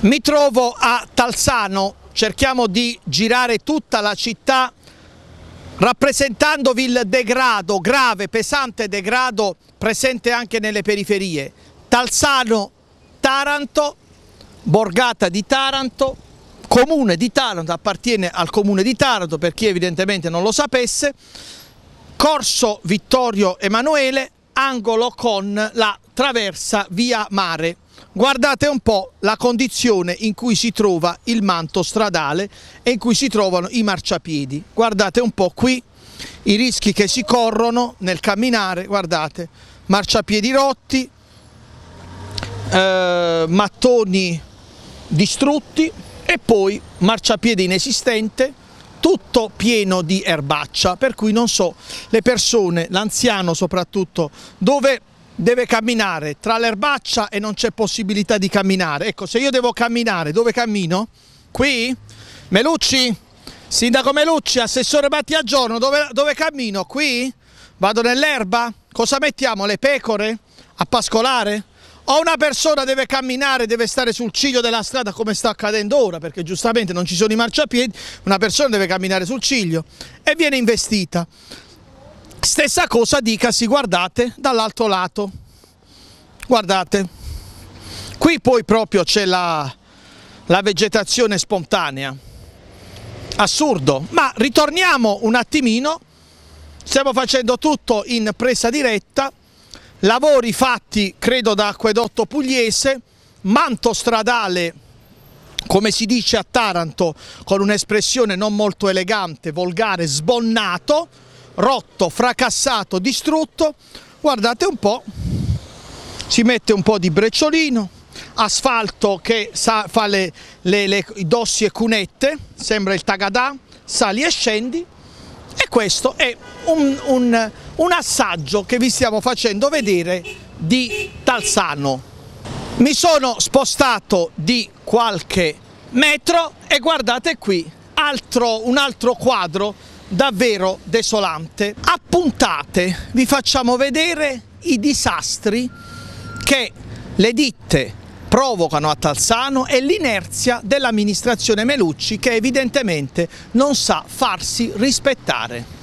Mi trovo a Talsano, cerchiamo di girare tutta la città rappresentandovi il degrado grave, pesante degrado presente anche nelle periferie. Talsano, Taranto, borgata di Taranto, comune di Taranto, appartiene al comune di Taranto per chi evidentemente non lo sapesse, corso Vittorio Emanuele, angolo con la traversa via mare. Guardate un po' la condizione in cui si trova il manto stradale e in cui si trovano i marciapiedi. Guardate un po' qui i rischi che si corrono nel camminare, guardate, marciapiedi rotti, eh, mattoni distrutti e poi marciapiede inesistente, tutto pieno di erbaccia, per cui non so le persone, l'anziano soprattutto, dove deve camminare tra l'erbaccia e non c'è possibilità di camminare. Ecco, se io devo camminare, dove cammino? Qui? Melucci? Sindaco Melucci, assessore Mattia Giorno, dove, dove cammino? Qui? Vado nell'erba? Cosa mettiamo? Le pecore? A pascolare? O una persona deve camminare, deve stare sul ciglio della strada come sta accadendo ora, perché giustamente non ci sono i marciapiedi, una persona deve camminare sul ciglio e viene investita. Stessa cosa dicasi, guardate, dall'altro lato, guardate, qui poi proprio c'è la, la vegetazione spontanea, assurdo, ma ritorniamo un attimino, stiamo facendo tutto in presa diretta, lavori fatti credo da acquedotto pugliese, manto stradale come si dice a Taranto con un'espressione non molto elegante, volgare, sbonnato, rotto, fracassato, distrutto, guardate un po', si mette un po' di brecciolino, asfalto che sa, fa le, le, le, i dossi e cunette, sembra il tagadà, sali e scendi e questo è un, un, un assaggio che vi stiamo facendo vedere di Talsano. Mi sono spostato di qualche metro e guardate qui altro, un altro quadro davvero desolante. A puntate vi facciamo vedere i disastri che le ditte provocano a Talzano e l'inerzia dell'amministrazione Melucci che evidentemente non sa farsi rispettare.